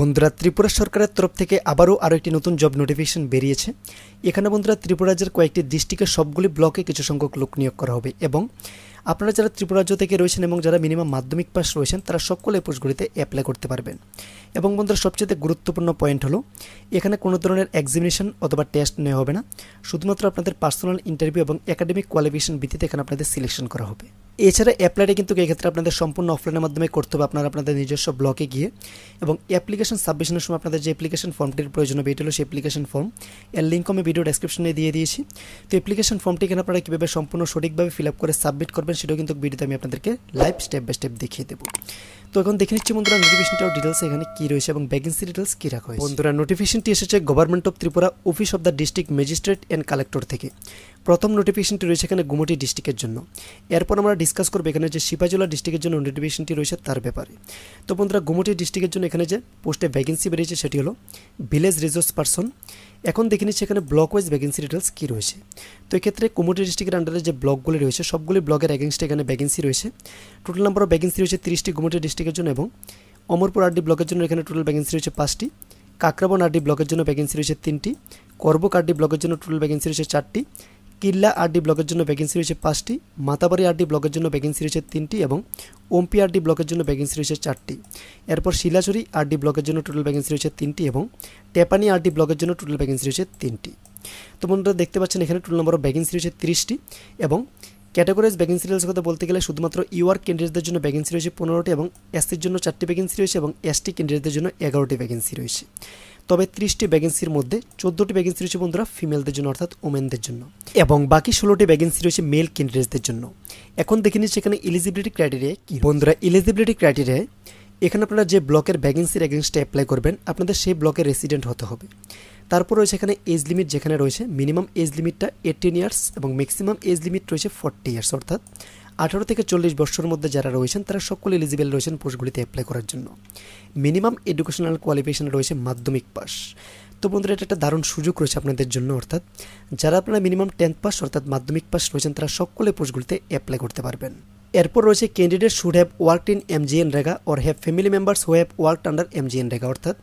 বন্ধুরা ত্রিপুরা সরকারের তরফ থেকে আবারও আরও একটি নতুন জব নোটিফিকেশান বেরিয়েছে এখানে বন্ধুরা ত্রিপুরা রাজ্যের কয়েকটি ডিস্ট্রিক্টের সবগুলি ব্লকে কিছু সংখ্যক লোক নিয়োগ করা হবে এবং আপনারা যারা ত্রিপুরা রাজ্য থেকে রয়েছেন এবং যারা মিনিমাম মাধ্যমিক পাস রয়েছেন তারা সকলে পোস্টগুলিতে অ্যাপ্লাই করতে পারবেন এবং বন্ধুরা সবচেয়ে গুরুত্বপূর্ণ পয়েন্ট হলো এখানে কোনো ধরনের এক্সামিনেশন অথবা টেস্ট নেওয়া হবে না শুধুমাত্র আপনাদের পার্সোনাল ইন্টারভিউ এবং একাডেমিক কোয়ালিফিকেশন ভিত্তিতে এখানে আপনাদের সিলেকশন করা হবে এছাড়া অ্যাপ্লাইটা কিন্তু এক্ষেত্রে আপনাদের সম্পূর্ণ অফলাইনের মাধ্যমে করতে হবে আপনারা আপনাদের নিজস্ব ব্লকে গিয়ে এবং অ্যাপ্লিকেশন সাবমিশনের সময় আপনাদের যে অ্যাপ্লিকেশন ফর্মটির প্রয়োজন হবে এটা হলো সেই অ্যাপ্লিকেশন ফর্ম এর লিঙ্ক আমি ভিডিও ডেসক্রিপশনে দিয়ে দিয়েছি তো অ্যাপ্লিকেশন ফর্মটি এখানে আপনারা কীভাবে সম্পূর্ণ সঠিকভাবে ফিল আপ করে সাবমিট করবেন সেটাও কিন্তু ভিডিওতে আমি আপনাদেরকে লাইভ স্টেপ বাই স্টেপ দেখিয়ে দেবো তো এখন দেখে নিচ্ছি বন্ধুরা নোটিফিকেশনটাও ডিটেলস এখানে কী রয়েছে এবং ভ্যাকেন্সি ডিটেলস কী রাখা হয়েছে বন্ধুরা নোটিফিকেশনটি এসেছে government of Tripura office of the district magistrate and collector থেকে প্রথম নোটিফিকেশনটি রয়েছে এখানে গুমটি ডিস্ট্রিক্টের জন্য এরপর আমরা ডিসকাস করবো এখানে যে সিপাজলা ডিস্ট্রিক্টের জন্য নোটিফিকেশনটি রয়েছে তার ব্যাপারে তো বন্ধুরা গুমটি ডিস্ট্রিক্টের জন্য এখানে যে পোস্টে ভ্যাকেন্সি বেরিয়েছে সেটি হলো ভিলেজ রিসোর্স পার্সন এখন দেখে নিচ্ছি এখানে ব্লক ওয়াইজ ভ্যাকেন্সি ডিটেলস কী রয়েছে তো এক্ষেত্রে কুমুটি ডিস্ট্রিক্টের আন্ডারে যে ব্লকগুলি রয়েছে সবগুলি ব্লকের এগেনস্টে এখানে ভ্যাকেন্সি রয়েছে টোটাল নাম্বার অফ ভ্যাকেন্সি রয়েছে তিরিশটি কুমুটি ডিস্ট্রিক্টের জন্য এবং অমরপুর আরডি ব্লকের জন্য এখানে টোটাল ভ্যাকেন্সি রয়েছে পাঁচটি কাকরাবন আরডি ব্লকের জন্য ভ্যাকেন্সি রয়েছে তিনটি করবো কার্ডি ব্লকের জন্য টোটাল ভ্যাকেন্সি রয়েছে চারটি কিল্লা আরডি ব্লকের জন্য ভ্যাকেন্সি রয়েছে পাঁচটি মাতাবাড়ি আরডি ব্লকের জন্য ভ্যাকেন্সি রয়েছে তিনটি এবং ওমপি আরডি ব্লকের জন্য ভ্যাকেন্সি রয়েছে চারটি এরপর শিলাচুরি আরডি ব্লকের জন্য টোটাল ভ্যাকেন্সি রয়েছে তিনটি এবং টেপানি আরডি ব্লকের জন্য টোটাল ভ্যাকেন্সি রয়েছে তিনটি তো বন্ধুরা দেখতে পাচ্ছেন এখানে টোটাল নম্বর অফ ভ্যাকেন্সি রয়েছে তিরিশটি এবং ক্যাটাগরিজ ভ্যাকেন্সি রয়েছে কথা বলতে গেলে শুধুমাত্র ইউআর ক্যান্ডিডেটদের জন্য ভ্যাকেন্সি রয়েছে পনেরোটি এবং এসসির জন্য চারটি ভ্যাকেন্সি রয়েছে এবং এসটি ক্যান্ডিডেটদের জন্য এগারোটি ভ্যাকেন্সি রয়েছে তবে ত্রিশটি ভ্যাকেন্সির মধ্যে চোদ্দটি ভ্যাকেন্সি রয়েছে বন্ধুরা ফিমেলদের জন্য অর্থাৎ ওমেনদের জন্য এবং বাকি ষোলোটি ভ্যাকেন্সি রয়েছে মেল ক্যান্ডিডেটসদের জন্য এখন দেখে নিচ্ছি এখানে এলিজিবিলিটি ক্রাইটেরিয়া কি বন্ধুরা এলিজিবিলিটি ক্রাইটেরিয়ায় এখানে আপনারা যে ব্লকের ভ্যাকেন্সির এগেনস্টে অ্যাপ্লাই করবেন আপনাদের সেই ব্লকের রেসিডেন্ট হতে হবে তারপর রয়েছে এখানে এজ লিমিট যেখানে রয়েছে মিনিমাম এজ লিমিটটা এইটিন ইয়ার্স এবং ম্যাক্সিমাম এজ লিমিট রয়েছে ফর্টি ইয়ার্স অর্থাৎ আঠারো থেকে চল্লিশ বছরের মধ্যে যারা রয়েছেন তারা সকলে এলিজিবেল রয়েছেন পোস্টগুলিতে অ্যাপ্লাই করার জন্য মিনিমাম এডুকেশনাল কোয়ালিফিকেশন রয়েছে মাধ্যমিক পাস তো বন্ধুরা এটা একটা দারুণ সুযোগ রয়েছে আপনাদের জন্য অর্থাৎ যারা আপনারা মিনিমাম টেন্থ পাস অর্থাৎ মাধ্যমিক পাস রয়েছেন তারা সকলে পোস্টগুলিতে অ্যাপ্লাই করতে পারবেন এরপর রয়েছে candidate should have worked in M G N REGA or have family members who have worked under N REGA অর্থাৎ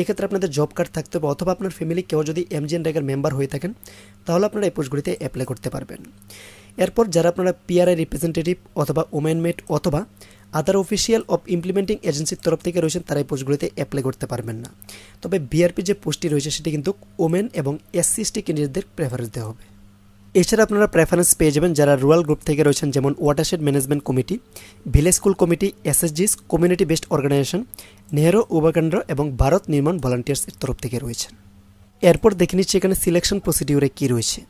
এক্ষেত্রে আপনাদের জব কার্ড থাকতে হবে অথবা আপনার ফ্যামিলি কেউ যদি এম জি এন রেগার মেম্বার হয়ে থাকেন তাহলে আপনারা এই পোস্টগুলিতে অ্যাপ্লাই করতে পারবেন এরপর যারা আপনারা পিআরআই রিপ্রেজেন্টেটিভ অথবা ওমেন মেট অথবা আদার অফিসিয়াল অফ ইমপ্লিমেন্টিং এজেন্সির তরফ থেকে রয়েছেন তারা এই পোস্টগুলিতে অ্যাপ্লাই করতে পারবেন না তবে বিআরপি যে পোস্টটি রয়েছে সেটি কিন্তু ওমেন এবং এসসি এসটি ক্যান্ডিডেটদের প্রেফারেন্স দেওয়া হবে এছাড়া আপনারা প্রেফারেন্স পেয়ে যাবেন যারা রুরাল গ্রুপ থেকে রয়েছেন যেমন watershed management committee village school committee এসএসজিস কমিউনিটি বেসড অর্গানাইজেশন নেহরু উবাকান্ড এবং ভারত নির্মাণ ভলান্টিয়ার্সের তরফ থেকে রয়েছেন এরপর দেখে নিচ্ছি এখানে সিলেকশন প্রসিডিউরে কী রয়েছে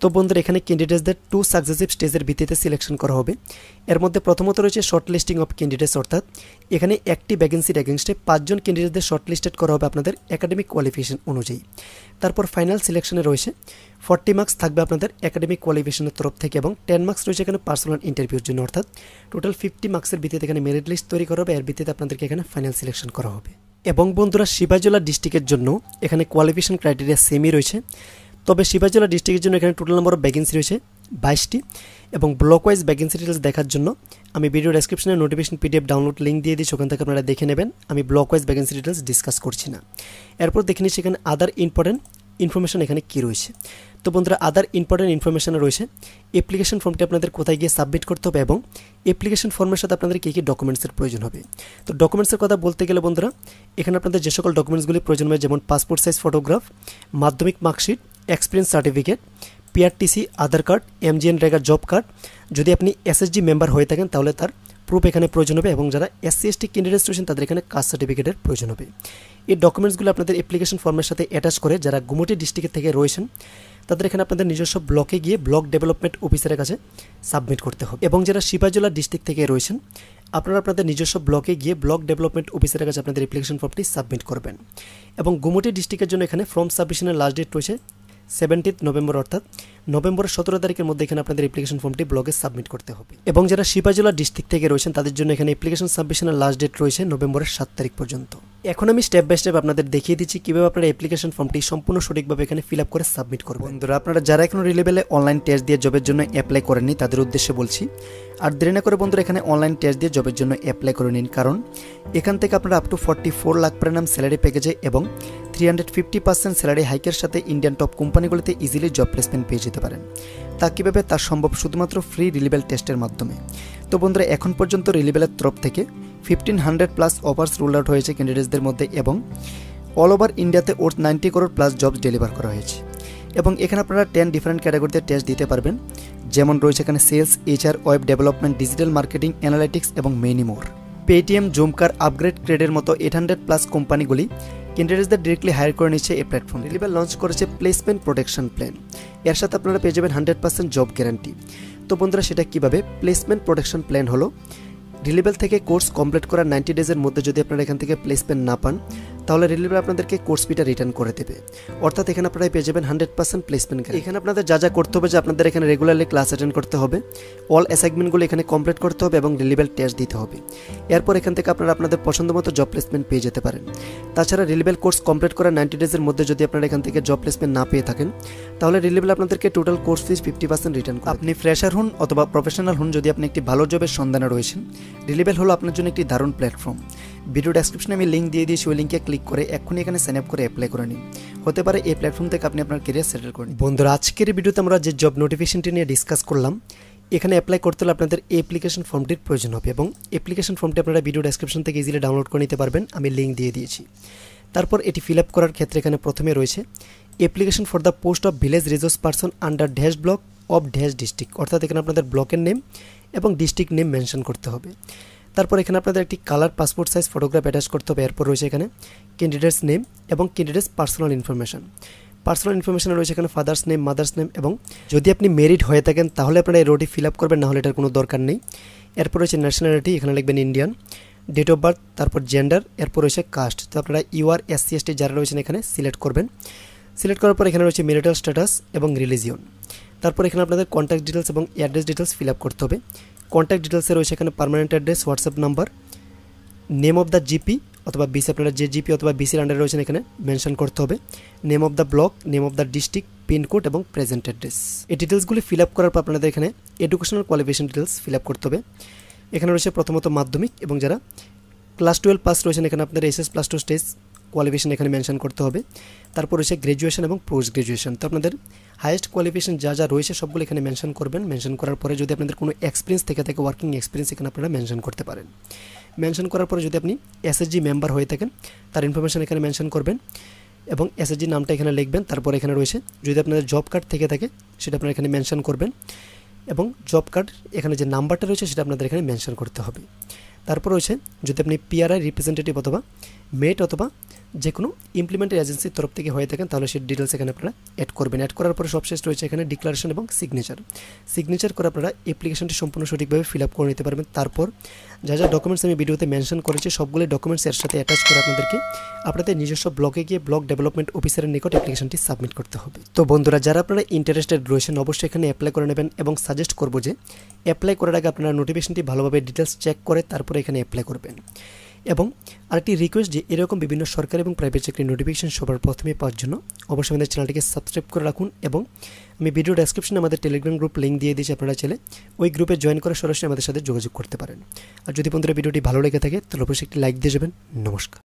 তো বন্ধুরা এখানে ক্যান্ডিডেটসদের টু সাকসেসিভ স্টেজের ভিত্তিতে সিলেকশন করা হবে এর মধ্যে প্রথমত রয়েছে শর্ট লিস্টিং অফ ক্যান্ডিডেটস অর্থাৎ এখানে একটি ভ্যাকেন্সির অ্যাগেনস্টে পাঁচজন ক্যান্ডিডেটদের শর্ট লিস্টেড করা হবে আপনাদের একাডেমিক কোয়ালিফিকেশন অনুযায়ী তারপর ফাইনাল সিলেকশনে রয়েছে ফর্টি মার্কস থাকবে আপনাদের একাডেমিক কোয়ালিফিকেশনের তরফ থেকে এবং টেন মার্কস রয়েছে এখানে পার্সোনাল ইন্টারভিউর জন্য অর্থাৎ টোটাল ফিফটি মার্কসের ভিত্তিতে এখানে মেরিট লিস্ট তৈরি করা হবে এর ভিত্তিতে আপনাদেরকে এখানে ফাইনাল সিলেকশন করা হবে এবং বন্ধুরা শিবাজলা ডিস্ট্রিক্টের জন্য এখানে কোয়ালিফিকেশন ক্রাইটেরিয়া সেমই রয়েছে তবে সিপাহীজলা ডিস্ট্রিক্টের জন্য এখানে টোটাল নাম্বার অফ ভ্যাকেন্সি রয়েছে বাইশটি এবং ব্লক ওয়াইজ ভ্যাকেন্সি ডিটেলস দেখার জন্য আমি ভিডিও ডেসক্রিপশনে নোটিফিকেশন পিডিএফ ডাউনলোড লিঙ্ক দিয়ে দিই ওখান থেকে আপনারা দেখে নেবেন আমি block wise vacancy details discuss করছি না এরপর দেখে নিই সেখানে আদার ইম্পর্টেন্ট ইনফরমেশন এখানে কী রয়েছে তো বন্ধুরা আদার ইম্পর্টেন্ট ইনফরমেশন রয়েছে অ্যাপ্লিকেশন ফর্মটি আপনাদের কোথায় গিয়ে সাবমিট করতে হবে এবং অ্যাপ্লিকেশন ফর্মের সাথে আপনাদের কী কী ডকুমেন্টসের প্রয়োজন হবে তো ডকুমেন্টসের কথা বলতে গেলে বন্ধুরা এখানে আপনাদের যে সকল ডকুমেন্টসগুলি প্রয়োজন হবে যেমন পাসপোর্ট সাইজ ফটোগ্রাফ মাধ্যমিক marksheet experience certificate PRTC Aadhaar card MGN রেগার জব কার্ড যদি আপনি এসএসজি মেম্বার হয়ে থাকেন তাহলে তার প্রুফ এখানে প্রয়োজন হবে এবং যারা এসসি এসটি ক্যান্ডিডেট রয়েছেন তাদের এখানে কাস্ট সার্টিফিকেটের প্রয়োজন হবে এই ডকুমেন্টসগুলো আপনাদের অ্যাপ্লিকেশন ফর্মের সাথে অ্যাটাচ করে যারা গুমটি ডিস্ট্রিক্টের থেকে রয়েছেন তাদের এখানে আপনাদের নিজস্ব ব্লকে গিয়ে ব্লক ডেভেলপমেন্ট অফিসারের কাছে সাবমিট করতে হবে এবং যারা শিবাজলা ডিস্ট্রিক্ট থেকে রয়েছেন আপনারা আপনাদের নিজস্ব ব্লকে গিয়ে ব্লক ডেভেলপমেন্ট অফিসারের কাছে আপনাদের অ্যাপ্লিকেশন ফর্মটি সাবমিট করবেন এবং গুমটি ডিস্ট্রিক্টের জন্য এখানে ফর্ম সাবমিশনের লাস্ট ডেট রয়েছে সেভেন্টিথ নভেম্বর অর্থাৎ নভেম্বরের সতেরো তারিখের মধ্যে এখানে আপনাদের অ্যাপ্লিকেশন ফর্মটি ব্লগে সাবমিট করতে হবে এবং যারা সিপাজুলা ডিস্ট্রিক্ট থেকে রয়েছেন তাদের জন্য এখানে অ্যাপ্লিকেশন সাবমিশনের লাস্ট ডেট রয়েছে নভেম্বরের সাত তারিখ পর্যন্ত এখন আমি স্টেপ বাই স্টেপ আপনাদের দেখিয়ে দিচ্ছি কীভাবে আপনারা অ্যাপ্লিকেশন ফর্মটি সম্পূর্ণ সঠিকভাবে এখানে ফিল আপ করে সাবমিট করবো বন্ধুরা আপনারা যারা এখনও রিলেবেলে অনলাইন টেস্ট দিয়ে জবের জন্য অ্যাপ্লাই করেননি তাদের উদ্দেশ্যে বলছি আর দেরি না করে বন্ধুরা এখানে অনলাইন টেস্ট দিয়ে জবের জন্য অ্যাপ্লাই করে নিন কারণ এখান থেকে আপনারা up to forty four lakh নাম স্যালারি প্যাকেজে এবং three hundred fifty percent salary হাইকের সাথে ইন্ডিয়ান টপ কোম্পানিগুলিতে ইজিলি জব প্লেসমেন্ট পেয়ে যেতে পারেন তা কীভাবে তা সম্ভব শুধুমাত্র ফ্রি রিলিবেল টেস্টের মাধ্যমে তো বন্ধুরা এখন পর্যন্ত রিলিবেলের তরফ থেকে fifteen hundred plus offers roll out হয়েছে ক্যান্ডিডেটসদের মধ্যে এবং অল ওভার ইন্ডিয়াতে or ninety crore plus jobs deliver করা হয়েছে এবং এখানে আপনারা টেন ডিফারেন্ট ক্যাটাগরিতে টেস্ট দিতে পারবেন যেমন রয়েছে এখানে sales HR web development digital marketing analytics এবং many more Paytm Zoomcar upGrad ক্রেডের মতো এইট হান্ড্রেড প্লাস কোম্পানিগুলি ক্যান্ডিডেটসদের ডিরেক্টলি হায়ার করে নিচ্ছে এই প্ল্যাটফর্ম ডেলিভার লঞ্চ করেছে প্লেসমেন্ট প্রোটেকশন প্ল্যান এর সাথে আপনারা পেয়ে যাবেন হান্ড্রেড পার্সেন্ট জব গ্যারান্টি তো বন্ধুরা সেটা কীভাবে প্লেসমেন্ট প্রোটেকশন প্ল্যান হলো ডি থেকে কোর্স কমপ্লিট করার নাইনটি ডেজের মধ্যে যদি আপনারা এখান থেকে প্লেসমেন্ট না পান তাহলে রিলিভার আপনাদেরকে কোর্স ফিটা রিটার্ন করে দেবে অর্থাৎ এখানে আপনারা পেয়ে যাবেন হান্ড্রেড পার্সেন্ট প্লেসমেন্ট গ্যারান্টি এখানে আপনাদের যা যা করতে হবে যে আপনাদের এখানে রেগুলারলি ক্লাস অ্যাটেন্ড করতে হবে অল অ্যাসাইনমেন্টগুলো এখানে কমপ্লিট করতে হবে এবং রিলিভেল টেস্ট দিতে হবে এরপর এখান থেকে আপনারা আপনাদের পছন্দ মতো জব প্লেসমেন্ট পেয়ে যেতে পারেন তাছাড়া রিলিভেল কোর্স কমপ্লিট করা নাইনটি ডেজের মধ্যে যদি আপনারা এখান থেকে জব প্লেসমেন্ট না পেয়ে থাকেন তাহলে রিলিভেল আপনাদেরকে total course fees fifty percent return আপনি ফ্রেশার হন অথবা প্রফেশনাল হন যদি আপনি একটি ভালো জবের সন্ধানে রয়েছেন রিলিভেল হলো আপনার জন্য একটি দারুণ প্ল্যাটফর্ম ভিডিও ডেসক্রিপশনে আমি লিঙ্ক দিয়ে দিয়েছি ওই লিঙ্কে ক্লিক ক্লিক করে এক্ষুনি এখানে সাইন আপ করে অ্যাপ্লাই করে নিন হতে পারে এই প্ল্যাটফর্ম থেকে আপনি আপনার কেরিয়ার সেটেল করুন বন্ধুরা আজকের ভিডিওতে আমরা যে জব নোটিফিকেশনটি নিয়ে ডিসকাস করলাম এখানে অ্যাপ্লাই করতে হলে আপনাদের অ্যাপ্লিকেশন ফর্মটির প্রয়োজন হবে এবং অ্যাপ্লিকেশন ফর্মটি আপনারা ভিডিও ডেসক্রিপশন থেকে ইজিলি ডাউনলোড করে নিতে পারবেন আমি লিঙ্ক দিয়ে দিয়েছি তারপর এটি ফিল আপ করার ক্ষেত্রে এখানে প্রথমে রয়েছে application for the post of village resource person under dash block of dash district অর্থাৎ এখানে আপনাদের ব্লকের নেম এবং ডিস্ট্রিক্ট নেম মেনশন করতে হবে তারপর এখানে আপনাদের একটি colour passport size photograph attach করতে হবে এরপর রয়েছে এখানে ক্যান্ডিডেটস নেম এবং candidates personal information personal information রয়েছে এখানে ফাদার্স নেম মাদার্স নেম এবং যদি আপনি মেরিট হয়ে থাকেন তাহলে আপনারা এই রোটি ফিল আপ করবেন নাহলে এটার কোনো দরকার নেই এরপর রয়েছে ন্যাশনালিটি এখানে লিখবেন ইন্ডিয়ান ডেট অফ বার্থ তারপর জেন্ডার এরপর রয়েছে কাস্ট তো আপনারা ইউআর এসসি এসটি যারা রয়েছেন এখানে সিলেক্ট করবেন সিলেক্ট করার পর এখানে রয়েছে মেরিটাল স্ট্যাটাস এবং রিলিজিয়ন তারপর এখানে আপনাদের কন্ট্যাক্ট ডিটেলস এবং অ্যাড্রেস ডিটেলস ফিল আপ করতে হবে কন্ট্যাক্ট ডিটেলসে রয়েছে এখানে permanent address WhatsApp number name of the GP অথবা বিসি আপনারা যে জিপি অথবা বিসির আন্ডারে রয়েছেন এখানে মেনশন করতে হবে name of the block name of the district pincode এবং প্রেজেন্ট অ্যাড্রেস এই ডিটেলসগুলি ফিল আপ করার পর আপনাদের এখানে educational qualification details fill up করতে হবে এখানে রয়েছে প্রথমত মাধ্যমিক এবং যারা ক্লাস টুয়েলভ পাস রয়েছেন এখানে আপনারা SS plus two stage qualification এখানে মেনশন করতে হবে তারপর রয়েছে গ্র্যাজুয়েশন এবং পোস্ট গ্র্যাজুয়েশন তো আপনাদের হায়েস্ট কোয়ালিফিকেশান যা যা রয়েছে সবগুলো এখানে মেনশন করবেন মেনশন করার পরে যদি আপনাদের কোনো এক্সপিরিয়েন্স থেকে থাকে ওয়ার্কিং এক্সপিরিয়েন্স এখানে আপনারা মেনশন করতে পারেন মেনশন করার পরে যদি আপনি এসএসজি মেম্বার হয়ে থাকেন তার ইনফরমেশান এখানে মেনশন করবেন এবং এসএসজি নামটা এখানে লিখবেন তারপর এখানে রয়েছে যদি আপনাদের জব কার্ড থেকে থাকে সেটা আপনারা এখানে মেনশন করবেন এবং জব কার্ড এখানে যে নাম্বারটা রয়েছে সেটা আপনাদের এখানে মেনশন করতে হবে তারপর রয়েছে যদি আপনি পিআরআই রিপ্রেজেন্টেটিভ অথবা মেট অথবা যে কোনো ইমপ্লিমেন্টের এজেন্সির তরফ থেকে হয়ে থাকেন তাহলে সেই ডিটেলস এখানে আপনারা অ্যাড করবেন অ্যাড করার পরে সবশেষ রয়েছে এখানে ডিক্লারেশন এবং সিগনেচার সিগনেচার করে আপনারা অ্যাপ্লিকেশনটি সম্পূর্ণ সঠিকভাবে ফিল আপ করে নিতে পারবেন তারপর যা যা ডকুমেন্টস আমি ভিডিওতে মেনশন করেছি সবগুলো ডকুমেন্টস এর সাথে অ্যাটাচ করে আপনাদেরকে আপনাদের নিজস্ব ব্লকে গিয়ে ব্লক ডেভেলপমেন্ট অফিসারের নিকট অ্যাপ্লিকেশনটি সাবমিট করতে হবে তো বন্ধুরা যারা আপনারা ইন্টারেস্টেড রয়েছেন অবশ্যই এখানে অ্যাপ্লাই করে নেবেন এবং সাজেস্ট করবো যে অ্যাপ্লাই করার আগে আপনারা নোটিফিকেশনটি ভালোভাবে ডিটেলস চেক করে তারপরে এখানে অ্যাপ্লাই করবেন এবং আরেকটি রিকোয়েস্ট যে এরকম বিভিন্ন সরকারি এবং প্রাইভেট চাকরির নোটিফিকেশান সবার প্রথমে পাওয়ার জন্য অবশ্যই আমাদের চ্যানেলটিকে সাবস্ক্রাইব করে রাখুন এবং আমি ভিডিও ডেসক্রিপশনে আমাদের টেলিগ্রাম গ্রুপ লিঙ্ক দিয়ে দিয়েছি আপনারা চলে ওই গ্রুপে জয়েন করে সরাসরি আমাদের সাথে যোগাযোগ করতে পারেন আর যদি বন্ধুরা ভিডিওটি ভালো লেগে থাকে তাহলে অবশ্যই একটি লাইক দিয়ে যাবেন নমস্কার